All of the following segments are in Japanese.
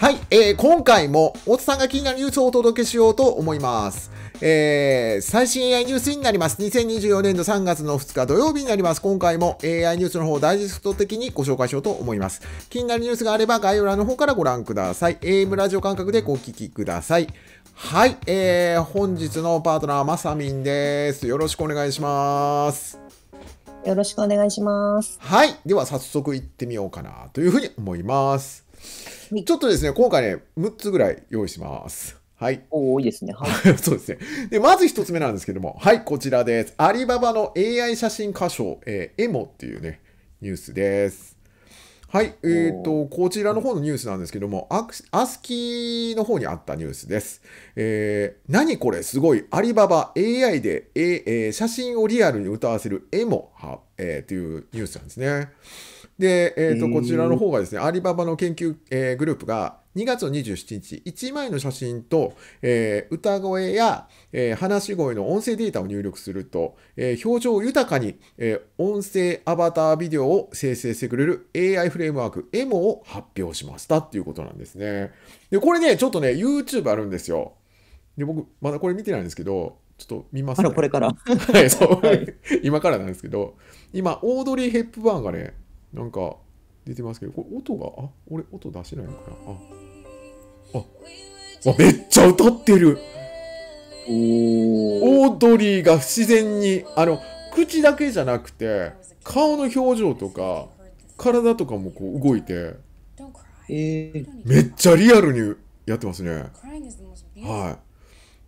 はい、えー、今回も、大津さんが気になるニュースをお届けしようと思います。えー、最新 AI ニュースになります。2024年度3月の2日土曜日になります。今回も AI ニュースの方をダイジェスト的にご紹介しようと思います。気になるニュースがあれば概要欄の方からご覧ください。AM ラジオ感覚でご聞きください。はい、えー、本日のパートナー、まさみんです。よろしくお願いします。よろしくお願いします。はい、では早速行ってみようかなというふうに思います。ちょっとですね、今回ね、6つぐらい用意します。はい。多いですね。はい。そうですね。で、まず1つ目なんですけども、はい、こちらです。アリババの AI 写真歌唱、えー、エモっていうね、ニュースです。はい、えっ、ー、と、こちらの方のニュースなんですけども、アスキーの方にあったニュースです。えー、何これすごい、アリババ AI で、えー、写真をリアルに歌わせるエモ、えー、というニュースなんですね。で、えー、とこちらの方がですね、アリババの研究、えー、グループが2月27日、1枚の写真と、えー、歌声や、えー、話し声の音声データを入力すると、えー、表情を豊かに、え音声アバタービデオを生成してくれる AI フレームワークエ m を発表しましたっていうことなんですね。で、これね、ちょっとね、YouTube あるんですよ。で、僕、まだこれ見てないんですけど、ちょっと見ます、ね、あら、これから。はい、そう、今からなんですけど、今、オードリー・ヘップバーンがね、なんか出てますけど、これ音が、あ、俺音出しないのかなあ、あ、あ、めっちゃ歌ってるおー。オードリーが自然に、あの、口だけじゃなくて、顔の表情とか、体とかもこう動いて、えー、めっちゃリアルにやってますね。は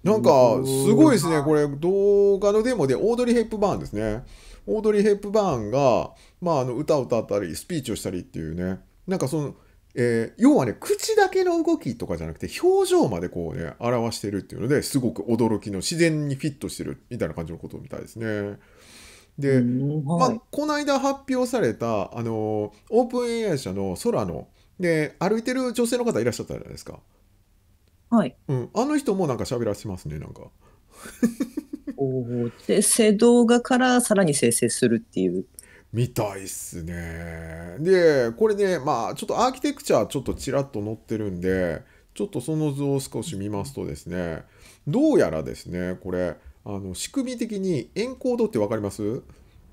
い。なんか、すごいですね。これ、動画のデモで、オードリー・ヘップバーンですね。オードリー・ヘップバーンが、まあ、あの歌を歌ったりスピーチをしたりっていうねなんかその、えー、要はね口だけの動きとかじゃなくて表情までこうね表してるっていうのですごく驚きの自然にフィットしてるみたいな感じのことみたいですね。で、はい、まあ、この間発表されたあのオープン AI 社の空ので歩いてる女性の方いらっしゃったじゃないですか。はい、うん、あの人もなんか喋らせますねなんか。おで、瀬動画からさらに生成するっていう。見たいっすね。で、これね、まあ、ちょっとアーキテクチャちょっとちらっと載ってるんで、ちょっとその図を少し見ますとですね、どうやらですね、これ、あの仕組み的にエンコードって分かります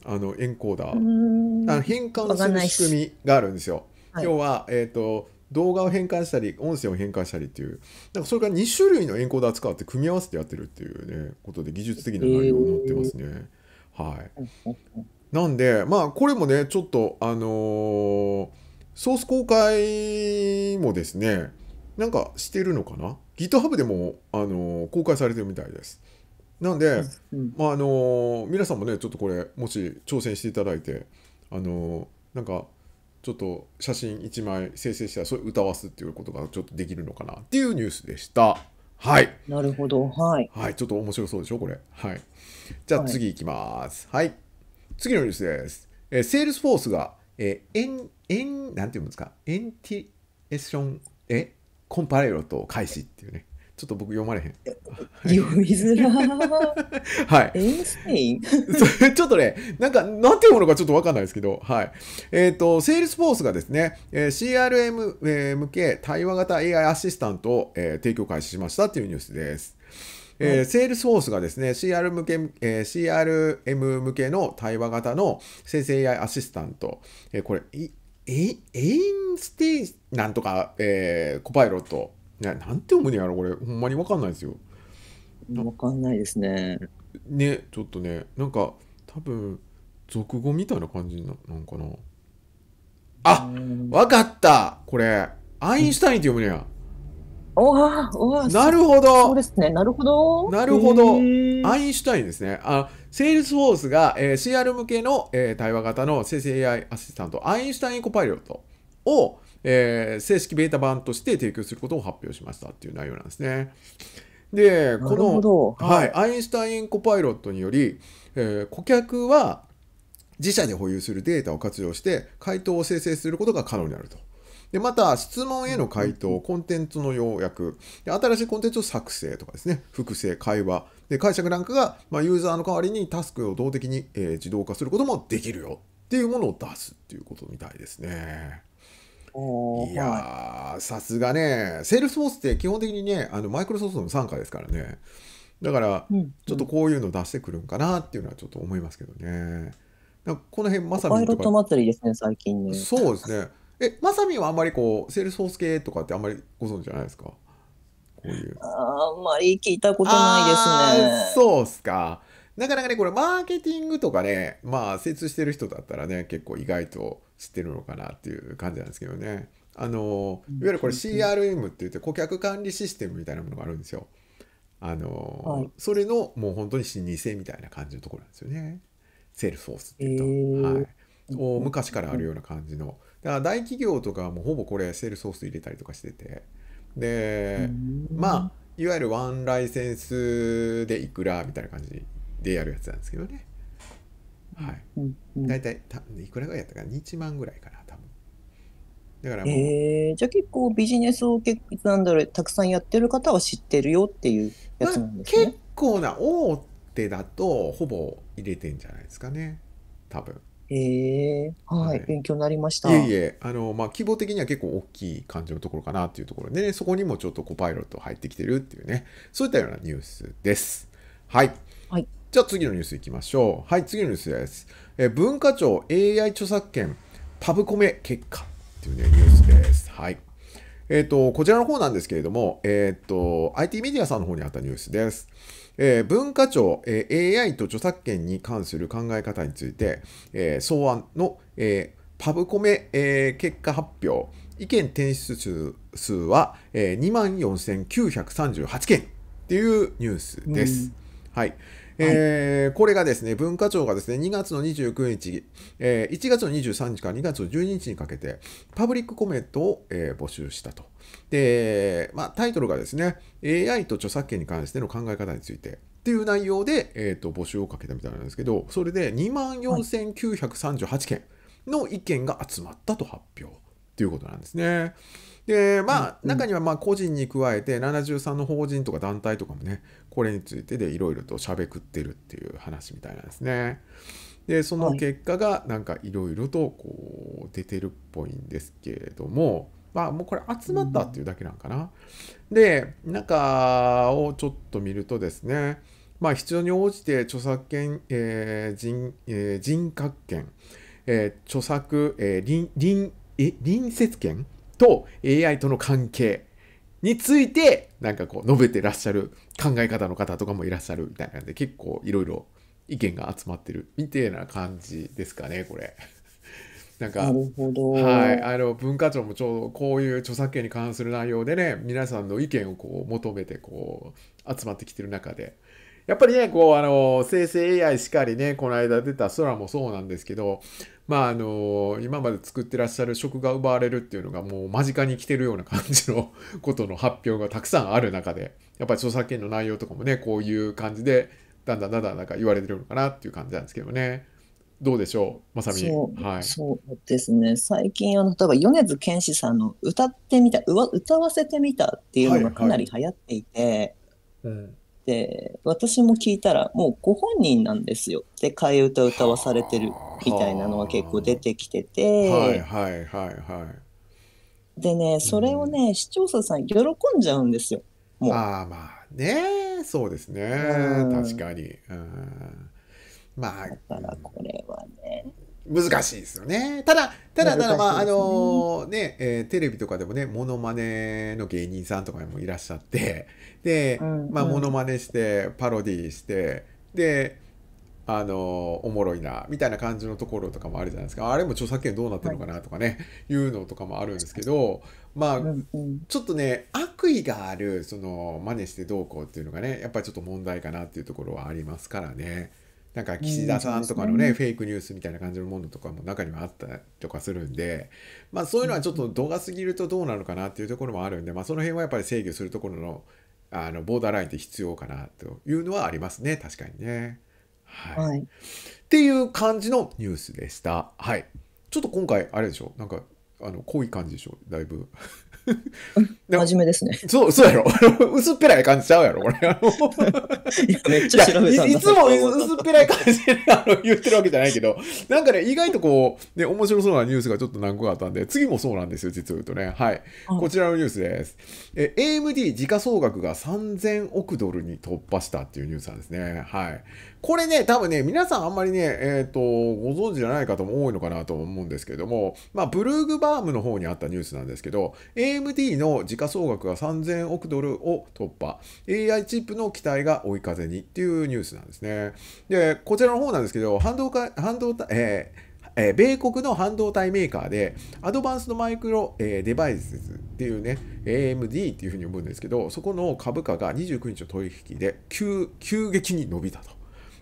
あのエンコーダー。あ変換する仕組みがあるんですよ。はい、要は、えーと、動画を変換したり、音声を変換したりっていう、なんかそれから2種類のエンコーダー使って組み合わせてやってるっていうね、ことで技術的な内容が載ってますね。えー、はい。なんで、まあ、これもね、ちょっと、あのー、ソース公開もですね、なんかしてるのかな ?GitHub でも、あのー、公開されてるみたいです。なんで、まあ、あのー、皆さんもね、ちょっとこれ、もし挑戦していただいて、あのなんか、ちょっと写真1枚生成したら、それ歌わすっていうことがちょっとできるのかなっていうニュースでした。はい。なるほど。はい。はい。ちょっと面白そうでしょ、これ。はい。じゃあ次いきます。はい次のニュースです。えー、セールスフォースが、えー、エン、エン、なんていうんですか、エンティエション、え、コンパレーロと開始っていうね。ちょっと僕読まれへん。読みづら はい。ちょっとね、なんか、なんていうものかちょっとわかんないですけど、はい。えっ、ー、と、セールスフォースがですね、えー、CRM 向け対話型 AI アシスタントを、えー、提供開始しましたっていうニュースです。えー、セールスフォースがですね、CR 向け、えー、CRM 向けの対話型の生成 AI アシスタント、えー、これ、エインステイ、なんとか、えー、コパイロット、ななんて読むのやろ、これ、ほんまにわかんないですよ。わかんないですね。ね、ちょっとね、なんか、多分俗語みたいな感じなのかな。あわかったこれ、アインシュタインって読むのや。なるほど。そうですね。なるほど。なるほど。アインシュタインですね。あ、セールスフォースが、えー、CR 向けの、えー、対話型の生成 AI アシスタント、アインシュタインコパイロットを、えー、正式ベータ版として提供することを発表しましたっていう内容なんですね。で、この、はい、アインシュタインコパイロットにより、えー、顧客は自社で保有するデータを活用して回答を生成することが可能になると。でまた、質問への回答、コンテンツの要約、新しいコンテンツを作成とかですね、複製、会話、で解釈なんかが、まあ、ユーザーの代わりにタスクを動的に、えー、自動化することもできるよっていうものを出すっていうことみたいですね。いやさすがね、セールスフォースって基本的にね、あのマイクロソフトの傘下ですからね。だから、ちょっとこういうの出してくるんかなっていうのはちょっと思いますけどね。この辺まさに。パイロット祭りですね、最近そうですね。え、まさみはあんまりこう、セールスフォース系とかってあんまりご存知じゃないですかこういう。あんまり聞いたことないですね。そうっすか。なかなかね、これマーケティングとかね、まあ精通してる人だったらね、結構意外と知ってるのかなっていう感じなんですけどね。あの、いわゆるこれ CRM って言って顧客管理システムみたいなものがあるんですよ。あの、はい、それのもう本当に老舗みたいな感じのところなんですよね。セールスフォースっていうと。えー、はい。を昔からあるような感じのだから大企業とかもほぼこれセールソース入れたりとかしててでまあいわゆるワンライセンスでいくらみたいな感じでやるやつなんですけどねはい大体たいくらぐらいやったかな1万ぐらいかな多分だからもう、えー、じゃあ結構ビジネスを結なんだろうたくさんやってる方は知ってるよっていうやつなんですね、まあ、結構な大手だとほぼ入れてんじゃないですかね多分へえはい、はい、勉強になりました。いえいえ、あの、まあ、規模的には結構大きい感じのところかなっていうところで、ね、そこにもちょっとコパイロット入ってきてるっていうね、そういったようなニュースです。はい。はい、じゃあ次のニュースいきましょう。はい、次のニュースです。え文化庁 AI 著作権、パブコメ結果っていうね、ニュースです。はい。えっ、ー、と、こちらの方なんですけれども、えっ、ー、と、IT メディアさんの方にあったニュースです。えー、文化庁、えー、AI と著作権に関する考え方について、えー、草案の、えー、パブコメ、えー、結果発表、意見転出数は、えー、24,938件っていうニュースです。うん、はい。えー、これがですね、文化庁がですね、2月の29日、えー、1月の23日から2月の12日にかけて、パブリックコメントを、えー、募集したと。で、まあ、タイトルがですね、AI と著作権に関しての考え方について。っていう内容で、えーと、募集をかけたみたいなんですけど、それで24,938件の意見が集まったと発表ということなんですね。でまあ、中にはま個人に加えて73の法人とか団体とかもねこれについてでいろいろとしゃべくってるっていう話みたいなんですね。でその結果がなんかいろいろとこう出てるっぽいんですけれども。まあ、もうこれ集まったっていうだけなんかな。で、中をちょっと見るとですね、まあ、必要に応じて著作権、えー人えー、人格権、えー、著作、えー、隣隣え隣接権と AI との関係についてなんかこう述べてらっしゃる考え方の方とかもいらっしゃるみたいなんで結構いろいろ意見が集まってるみたいな感じですかねこれ。なんかはい、あの文化庁もちょうどこういう著作権に関する内容でね皆さんの意見をこう求めてこう集まってきてる中でやっぱりねこうあの生成 AI しかりねこの間出た空もそうなんですけどまああの今まで作ってらっしゃる食が奪われるっていうのがもう間近に来てるような感じのことの発表がたくさんある中で やっぱり著作権の内容とかもねこういう感じでだんだんだんだんなんか言われてるのかなっていう感じなんですけどね。どうでしょう、まさみ。そう,、はい、そうですね。最近、あの、例えば、米津玄師さんの歌ってみた、うわ歌わせてみたっていうのがかなり流行っていて、はいはいうん、で私も聞いたらもうご本人なんですよで替え歌歌わされてるみたいなのは結構出てきてて。はいはいはいはい。でねそれをね、うん、視聴者さん喜んじゃうんですよ。もうああまあねそうですね、うん、確かに。うん、まあだからこれはね。難しいですよね。ただ、ただ、ただ、まあ、あのー、ね、えー、テレビとかでもね、ものまねの芸人さんとかもいらっしゃって、で、うんうん、まあ、モノマネして、パロディして、で、あのー、おもろいな、みたいな感じのところとかもあるじゃないですか。あれも著作権どうなってるのかなとかね、はい、いうのとかもあるんですけど、まあ、ちょっとね、悪意がある、その、真似してどうこうっていうのがね、やっぱりちょっと問題かなっていうところはありますからね。なんか岸田さんとかのね、フェイクニュースみたいな感じのものとかも中にはあったりとかするんで、まあ、そういうのはちょっと度が過ぎるとどうなのかなっていうところもあるんで、まあ、その辺はやっぱり制御するところのあのボーダーラインって必要かなというのはありますね確かにね、はい、はい。っていう感じのニュースでした。はい、ちょっと今回あれでしょなんかあの濃い感じでしょだいぶ 真面目ですね。そう、そうやろ。薄っぺらい感じちゃうやろ、これ。めっちゃ調べたいつも薄っぺらい感じであの言ってるわけじゃないけど、なんかね、意外とこう、ね、面白そうなニュースがちょっと何個かあったんで、次もそうなんですよ、実を言うとね。はい。こちらのニュースです。え、AMD 時価総額が3000億ドルに突破したっていうニュースなんですね。はい。これね、多分ね、皆さんあんまりね、えっ、ー、と、ご存知じゃない方も多いのかなと思うんですけれども、まあ、ブルーグバームの方にあったニュースなんですけど、AMD の時価総額が3000億ドルを突破、AI チップの期待が追い風にっていうニュースなんですね。で、こちらの方なんですけど、半導体、半導体、えー米国の半導体メーカーで、アドバンスドマイクロ、えデバイスっていうね、AMD っていうふうに呼ぶんですけど、そこの株価が29日の取引で急急激に伸びたと。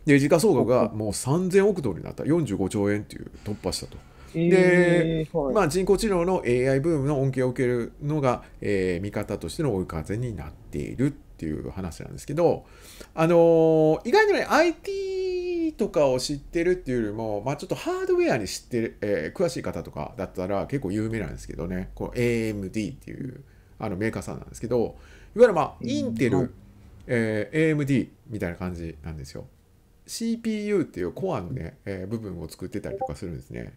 で、時価総額がもう3000億ドルになった、45兆円っていう突破したと。で、まあ、人工知能の AI ブームの恩恵を受けるのが、えー、見方としての追い風になっているっていう話なんですけど、あのー、意外にね IT とかを知ってるっていうよりも、まあ、ちょっとハードウェアに知ってる、えー、詳しい方とかだったら結構有名なんですけどねこの AMD っていうあのメーカーさんなんですけどいわゆる、まあ、インテル、えー、AMD みたいな感じなんですよ。CPU っていうコアのね、えー、部分を作ってたりとかするんですね。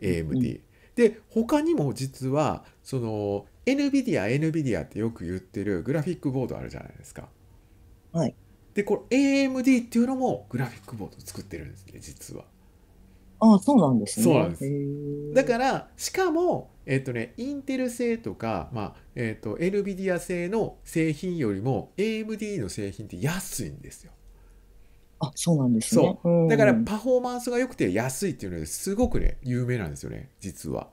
AMD。で他にも実はその NVIDIA、NVIDIA ってよく言ってるグラフィックボードあるじゃないですか。はい。で、これ AMD っていうのもグラフィックボード作ってるんですね、実は。ああ、そうなんですね。そうなんです。だから、しかも、えっ、ー、とね、インテル製とか、まあ、えっ、ー、と、NVIDIA 製の製品よりも AMD の製品って安いんですよ。あそうなんですねそうだからパフォーマンスが良くて安いっていうのですごくね有名なんですよね実は。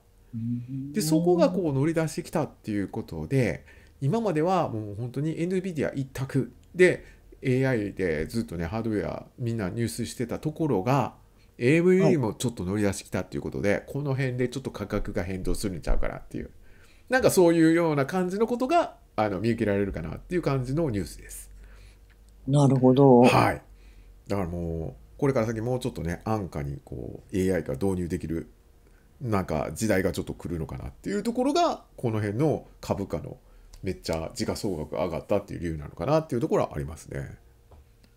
でそこがこう乗り出してきたっていうことで今まではもう本当に NVIDIA 一択で AI でずっとねハードウェアみんな入手してたところが AV よりもちょっと乗り出してきたっていうことで、はい、この辺でちょっと価格が変動するんちゃうかなっていうなんかそういうような感じのことがあの見受けられるかなっていう感じのニュースです。なるほど。はい。だからもうこれから先もうちょっとね安価にこう AI が導入できるなんか時代がちょっと来るのかなっていうところがこの辺の株価のめっちゃ時価総額上がったっていう理由なのかなっていうところはありますね。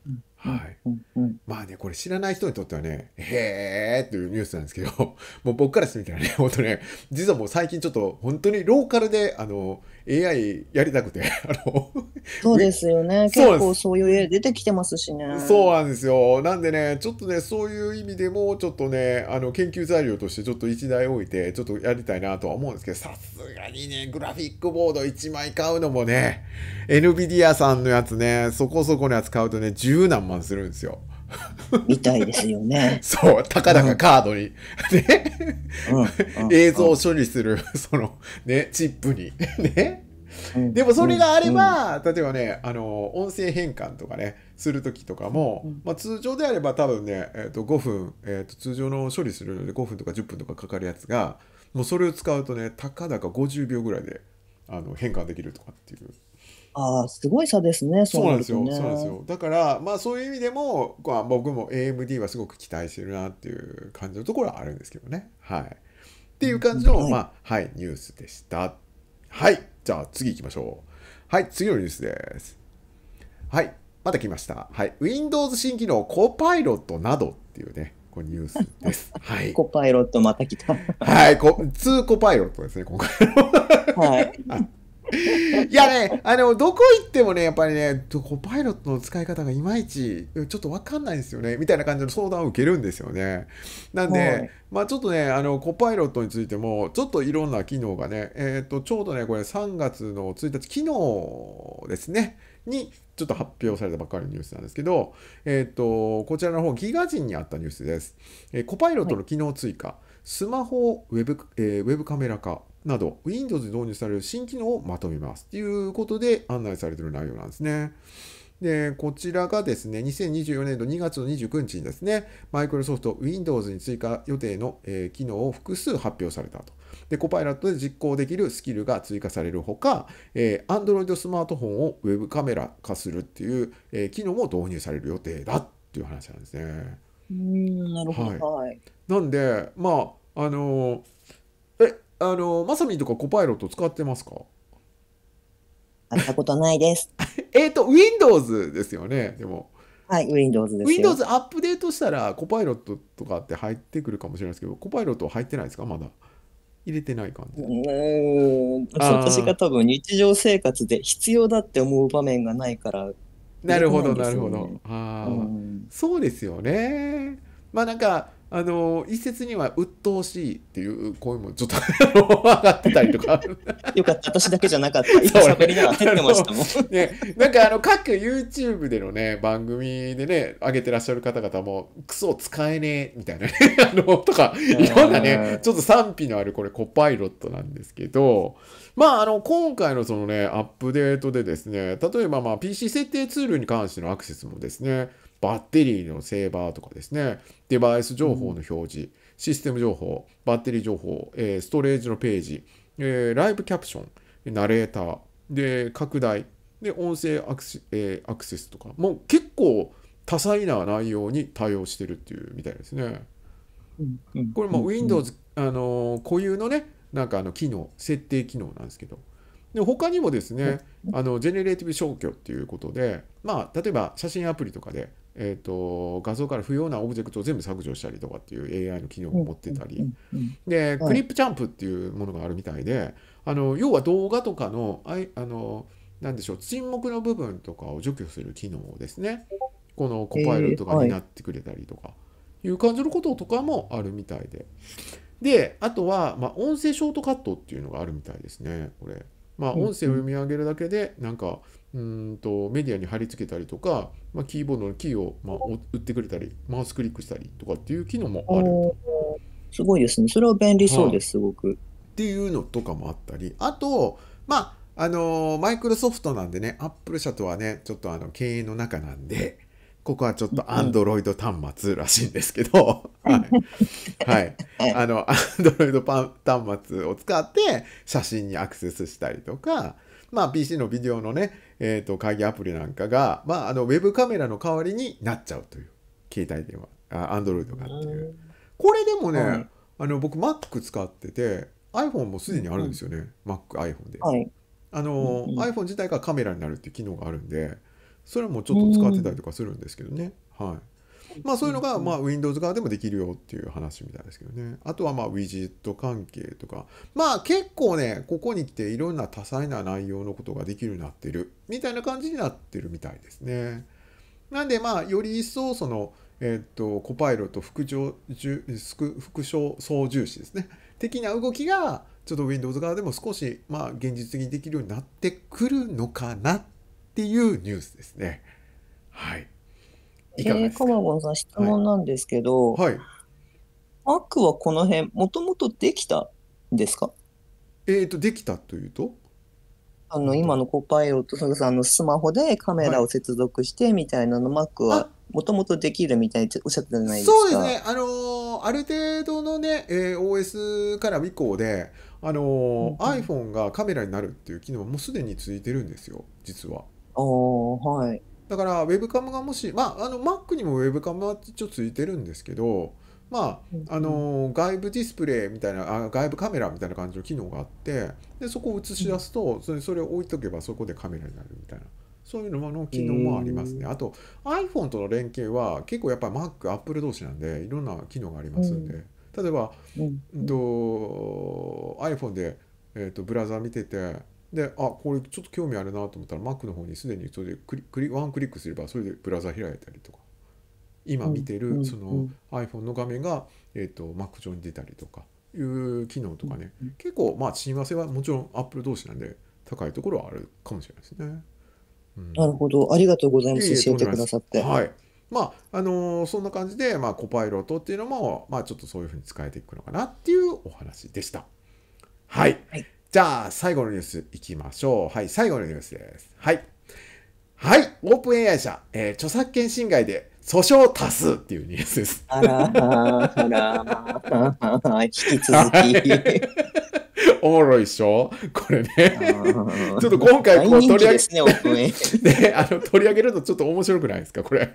うん、はい、まあねこれ知らない人にとってはね「へえ」っていうニュースなんですけど もう僕からしてみたらね 本当ね実はもう最近ちょっと本当にローカルであの AI やりたくて あのそうですよね結構そういう AI 出てきてますしねそうなんですよなんでねちょっとねそういう意味でもちょっとねあの研究材料としてちょっと一台置いてちょっとやりたいなとは思うんですけどさすがにねグラフィックボード1枚買うのもね NVIDIA さんのやつねそこそこのやつ買うとね10何万するんですよ。みたいですよね。そう、たかだかカードに。ね、うん、映像を処理する、その、ね、チップに。ね。でもそれがあれば、例えばね、あの、音声変換とかね、する時とかも、まあ、通常であれば多分ね、えー、と5分、えー、と通常の処理するので5分とか10分とかかかるやつが、もうそれを使うとね、たかだか50秒ぐらいであの変換できるとかっていう。ああ、すごい差ですね、そうなんですよ、そうなんですよ。だから、まあそういう意味でも、まあ、僕も AMD はすごく期待してるなっていう感じのところはあるんですけどね。はい。っていう感じの、はい、まあ、はい、ニュースでした。はい。じゃあ次行きましょう。はい、次のニュースです。はい、また来ました。はい、Windows 新機能コパイロットなどっていうね、こニュースです。はい。コパイロットまた来た。はい、こ、2コパイロットですね、今回。はい。いやね、あの、どこ行ってもね、やっぱりね、コパイロットの使い方がいまいち、ちょっとわかんないんですよね、みたいな感じの相談を受けるんですよね。なんで、はい、まあちょっとね、あの、コパイロットについても、ちょっといろんな機能がね、えっ、ー、と、ちょうどね、これ3月の1日、昨日ですね、に、ちょっと発表されたばっかりのニュースなんですけど、えっ、ー、と、こちらの方、ギガ人にあったニュースです。えー、コパイロットの機能追加、はい、スマホウェブ、えー、ウェブカメラ化、など、Windows に導入される新機能をまとめます。ということで案内されている内容なんですね。で、こちらがですね、2024年度2月の29日にですね、マイクロソフト Windows に追加予定の、え機能を複数発表されたと。で、コパイロットで実行できるスキルが追加されるほか、えー、Android スマートフォンを Web カメラ化するっていう、え機能も導入される予定だっていう話なんですね。うん、なるほど。はい。なんで、まあ、あのーあのまさみんとかコパイロット使ってますか使ったことないです。えっと、Windows ですよね、でも。はい、Windows です。Windows アップデートしたら、コパイロットとかって入ってくるかもしれないですけど、コパイロット入ってないですか、まだ。入れてない感じ。うん、私が多分日常生活で必要だって思う場面がないから。なるほど、なるほど。ああ、そうですよね。まあなんか、あの一説には鬱陶しいっていう声もちょっと上がってたりとかよかった私だけじゃなかった今喋りながらってましたもん、ね、なんかあの各 YouTube でのね番組でね上げてらっしゃる方々もクソ使えねえみたいなね あのとかいろんなねちょっと賛否のあるこれコパイロットなんですけどまああの今回のそのねアップデートでですね例えばまあ PC 設定ツールに関してのアクセスもですねバッテリーのセーバーとかですね、デバイス情報の表示、システム情報、バッテリー情報、えストレージのページ、えライブキャプション、ナレーター、で、拡大、で、音声アクセ,、えアクセスとか、もう結構多彩な内容に対応してるっていうみたいですね。これも Windows、あの固有のね、なんかあの機能、設定機能なんですけど、で他にもですね、あのジェネレーティブ消去っていうことで、まあ、例えば写真アプリとかでえーと、画像から不要なオブジェクトを全部削除したりとかっていう AI の機能を持ってたり、で、クリップチャンプっていうものがあるみたいであの要は動画とかのあいあのなんでしょう沈黙の部分とかを除去する機能ですねこのコパイロットが担ってくれたりとか、いう感じのこととかもあるみたいで。であとは、まあ、音声ショートカットっていうのがあるみたいですねこれ。まあ、音声を読み上げるだけでなんか、うんうんとメディアに貼り付けたりとか、まあ、キーボードのキーを、まあ、売ってくれたりマウスクリックしたりとかっていう機能もあるすごいですねそれは便利そうです、すごく。っていうのとかもあったりあとまああのマイクロソフトなんでねアップル社とはねちょっとあの経営の中なんでここはちょっとアンドロイド端末らしいんですけど、はい、はい、あのアンドロイド端末を使って写真にアクセスしたりとか、まあ、PC のビデオのねえっ、ー、と、会議アプリなんかが、まあ、あの、ウェブカメラの代わりになっちゃうという、携帯電話、アンドロイドがっていう。これでもね、はい、あの、僕、Mac 使ってて、iPhone もすでにあるんですよね。うん、Mac、iPhone で。はい、あの、うん、iPhone 自体がカメラになるっていう機能があるんで、それもちょっと使ってたりとかするんですけどね。はい。まあ、そういうのが、まあ、Windows 側でもできるよっていう話みたいですけどね。あとは、まあ、ウィジット関係とか。まあ、結構ね、ここに来ていろんな多彩な内容のことができるようになってる、みたいな感じになってるみたいですね。なんで、まあ、より一層、その、えっ、と、コパイロット副上、副操縦士ですね。的な動きが、ちょっと Windows 側でも少し、まあ、現実的にできるようになってくるのかなっていうニュースですね。はい。いかがですか、えー、ゴンさん、質問なんですけど、はい。マックはこの辺、もともとできたんですかえっ、と、できたというとあの、今のコパイロットさんのスマホでカメラを接続してみたいなの、マックはもともとできるみたいにおっしゃってないですか。そうですね。あのー、ある程度のね、えー、OS から以降で、あのーうん、iPhone がカメラになるっていう機能はもうすでについてるんですよ、実は。ああ、はい。だからウェブカムがもしまああの Mac にもウェブカムは一応ついてるんですけどまあ、あの外部ディスプレイみたいなあ外部カメラみたいな感じの機能があってでそこを映し出すとそれそれを置いとけばそこでカメラになるみたいなそういうのの機能もありますね、あと iPhone との連携は結構やっぱ Mac、Apple 同士なんでいろんな機能がありますんで、例えば、うん、iPhone で、えーと、とブラウザ見ててで、あ、これちょっと興味あるなと思ったら Mac の方にすでにそれでクリクリワンクリックすればそれでブラウザ開いたりとか今見てるその iPhone の画面が、えーと、Mac 上に出たりとかいう機能とかね、結構まあ親和性はもちろん Apple 同士なんで高いところはあるかもしれないですね。うん、なるほどありがとうございます教えてくださって。はいまああのー、そんな感じで、まあ、コパイロットっていうのも、まあ、ちょっとそういうふうに使えていくのかなっていうお話でした。はい、はいじゃあ、最後のニュースいきましょう。はい、最後のニュースです。はい。はい、オープン AI 社、えー、著作権侵害で訴訟多数っていうニュースです。あら、あら、引き続き。おもろいっしょこれね。ちょっと今回こう取り上げ、ですね、ね、あの取り上げるとちょっと面白くないですか、これ。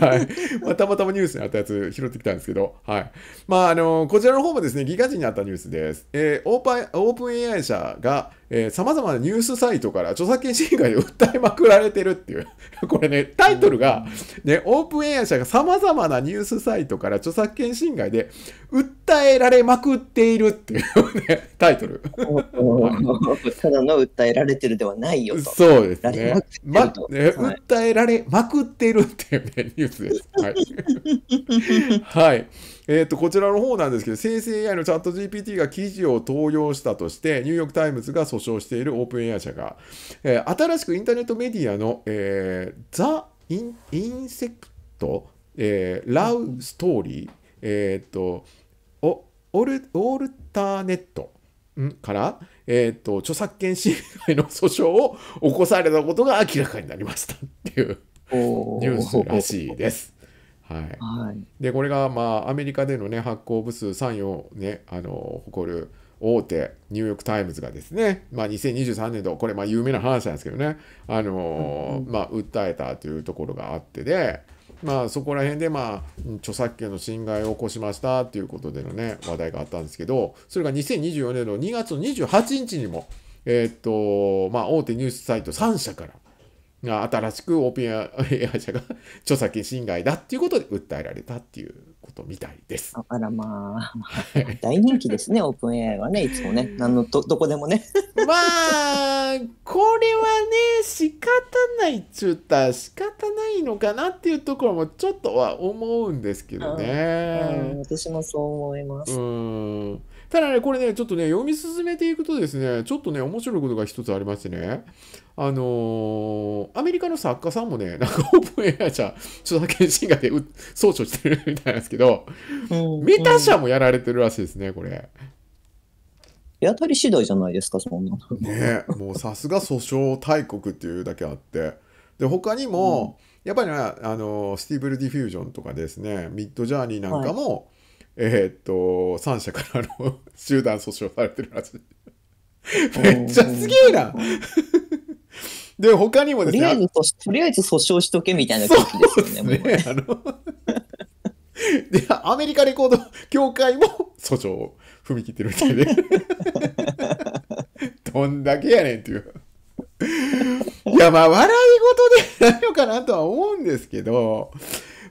はい。まあ、たまたまニュースにあったやつ拾ってきたんですけど、はい。まあ、あの、こちらの方もですね、ギガ人にあったニュースです。えー、オープン AI 社が、えま様々なニュースサイトから著作権侵害を訴えまくられてるっていう これね、タイトルが、ね、オープンエア社がさまざまなニュースサイトから著作権侵害で訴えられまくっているっていう、ね、タイトルただの訴えられてるではないよと。そうですね。まね、訴えられまくってるっていう、ね、ニュースです。はい。はいえっ、ー、と、こちらの方なんですけど、生成 AI のチャット GPT が記事を盗用したとして、ニューヨークタイムズが訴訟しているオープン AI 社が、えー、新しくインターネットメディアの、えー、ザ・インインセクト、えー、ラウストーリー、えっ、ー、と、おオルオルターネットんから、えっ、ー、と、著作権侵害の訴訟を起こされたことが明らかになりましたっていうニュースらしいです。はい、はい、でこれがまあアメリカでの、ね、発行部数3位を、ね、あの誇る大手ニューヨーク・タイムズがですね、まあ、2023年度これまあ有名な話なんですけどね、あのうんうん、まあ、訴えたというところがあってで、まあ、そこら辺で、まあ、著作権の侵害を起こしましたということでの、ね、話題があったんですけどそれが2024年の2月の28日にも、えー、っとまあ、大手ニュースサイト3社から。が新しくオープン AI 社が著作権侵害だっていうことで訴えられたっていうことみたいです。あらまあ、大人気ですね、オープン AI はね、いつもね、何のどどこでもね。まあ、これはね、仕方ないっちゅったら仕方ないのかなっていうところもちょっとは思うんですけどね。私もそう思います。うんただね、これね、ちょっとね、読み進めていくとですね、ちょっとね、面白いことが一つありましてね、あのー、アメリカの作家さんもね、なんかオープンちょ社、著作権侵害で総称してるみたいなんですけど、うんメタ社もやられてるらしいですね、これ。手当たり次第じゃないですか、そんなの。ねもうさすが訴訟大国っていうだけあって。で、他にも、うん、やっぱりね、あの、スティーブル・ディフュージョンとかですね、ミッドジャーニーなんかも、はいえー、っと、3社からの 集団訴訟されてるらしい。めっちゃすげえな で、他にもですね。とりあえず、とりあえず訴訟しとけみたいな感じですよね。ねあので、アメリカレコード協会も訴訟を踏み切ってるみたいで。どんだけやねんっていう。いや、まあ、笑い事でないのかなとは思うんですけど、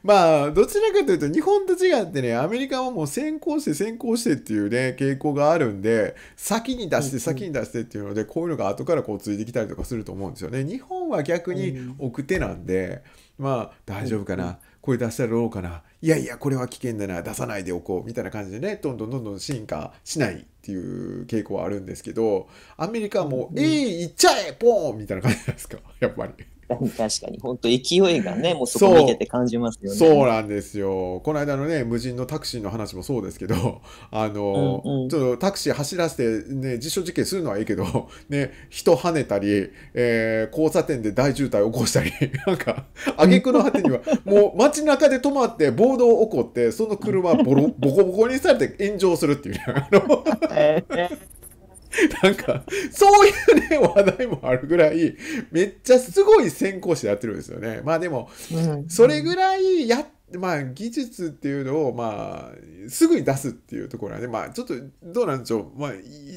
まあ、どちらかというと、日本と違ってね、アメリカはもう先行して先行してっていうね、傾向があるんで、先に出して、先に出してっていうので、こういうのが後からこうついてきたりとかすると思うんですよね。日本は逆に奥手なんで、まあ、大丈夫かな。これ出したらどうかないやいやこれは危険だな出さないでおこうみたいな感じでねどんどんどんどん進化しないっていう傾向はあるんですけどアメリカはもう「えい、ー、いっちゃえポン!」みたいな感じなんですかやっぱり。確かにに、本当勢いがね、もうそこ見てて感じますよね。そうなんですよ。この間のね、無人のタクシーの話もそうですけど、あの、うんうん、ちょっとタクシー走らせて、ね、実証実験するのはいいけど、ね、人跳ねたり、えー、交差点で大渋滞起こしたり、なんか、挙句の果てには、もう街中で止まって、暴動起こって、その車ボロ、ボコボコにされて炎上するっていう、ね。なんか、そういうね、話題もあるぐらい、めっちゃすごい先行してやってるんですよね。まあでも、それぐらいやまあ、技術っていうのを、まあ、すぐに出すっていうところはね、まあ、ちょっと、どうなんでしょう。まあ、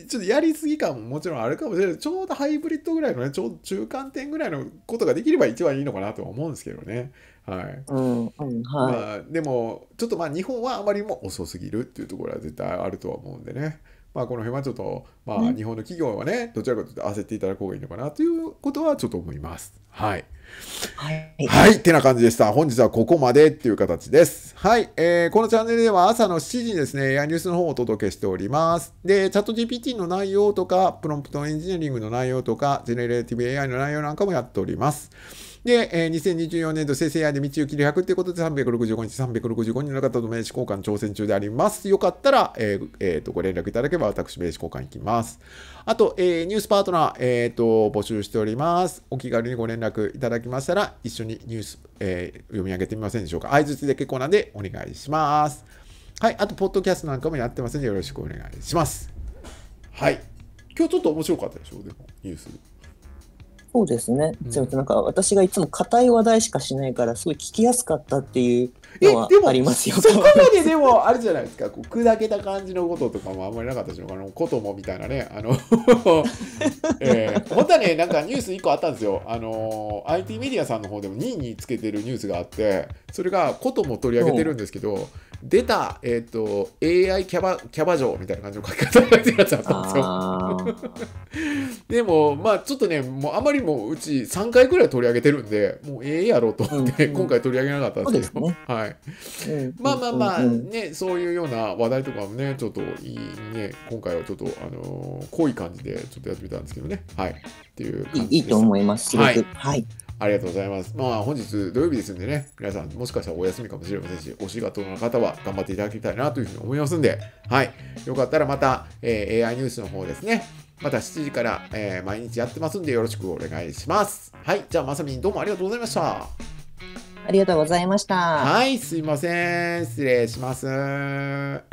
ちょっとやりすぎ感ももちろんあるかもしれない。ちょうどハイブリッドぐらいのね、ちょうど中間点ぐらいのことができれば一番いいのかなとは思うんですけどね。はい。うんうん、はい。まあ、でも、ちょっとまあ、日本はあまりも遅すぎるっていうところは絶対あるとは思うんでね。まあ、この辺はちょっと、まあ、日本の企業はね、どちらかというと焦っていただく方がいいのかなということはちょっと思います。はい。はい。はい。ってな感じでした。本日はここまでっていう形です。はい。えー、このチャンネルでは朝の7時にですね、AI ニュースの方をお届けしております。で、チャット GPT の内容とか、プロンプトエンジニアリングの内容とか、ジェネレーティブ AI の内容なんかもやっております。で、えー、2024年度生成 AI で道を切で100ということで365日、365人の方と名刺交換挑戦中であります。よかったら、えーえー、とご連絡いただければ私名刺交換行きます。あと、えー、ニュースパートナー、えーと、募集しております。お気軽にご連絡いただきましたら、一緒にニュース、えー、読み上げてみませんでしょうか。合図で結構なんでお願いします。はい、あと、ポッドキャストなんかもやってますので、よろしくお願いします。はい。今日ちょっと面白かったでしょ、う、でも、ニュース。そうですね。すみません。なんか私がいつも硬い話題しかしないから、すごい聞きやすかったっていうのはありますよ。そこまででも、あるじゃないですか。こう砕けた感じのこととかもあんまりなかったし、あの、こともみたいなね。あの えー、本ね、なんかニュース1個あったんですよ。あの、IT メディアさんの方でも2位につけてるニュースがあって、それがことも取り上げてるんですけど、出た、えっ、ー、と、AI キャバ、キャバ嬢みたいな感じの書き方になっちゃったんですよ。でも、まあちょっとね、もうあまりもうち3回くらい取り上げてるんで、もうええやろうと思って、今回取り上げなかったんですけど、はい、まあまあまあ、ね、そういうような話題とかもね、ちょっといいね、今回はちょっと、あのー、濃い感じでちょっとやってみたんですけどね。はい。っていういいと思います。はい。はいありがとうございます。まあ本日土曜日ですんでね、皆さんもしかしたらお休みかもしれませんし、お仕事の方は頑張っていただきたいなというふうに思いますんで、はい。よかったらまた、えー、AI ニュースの方ですね、また7時から、えー、毎日やってますんでよろしくお願いします。はい。じゃあまさみんどうもありがとうございました。ありがとうございました。はい。すいません。失礼します。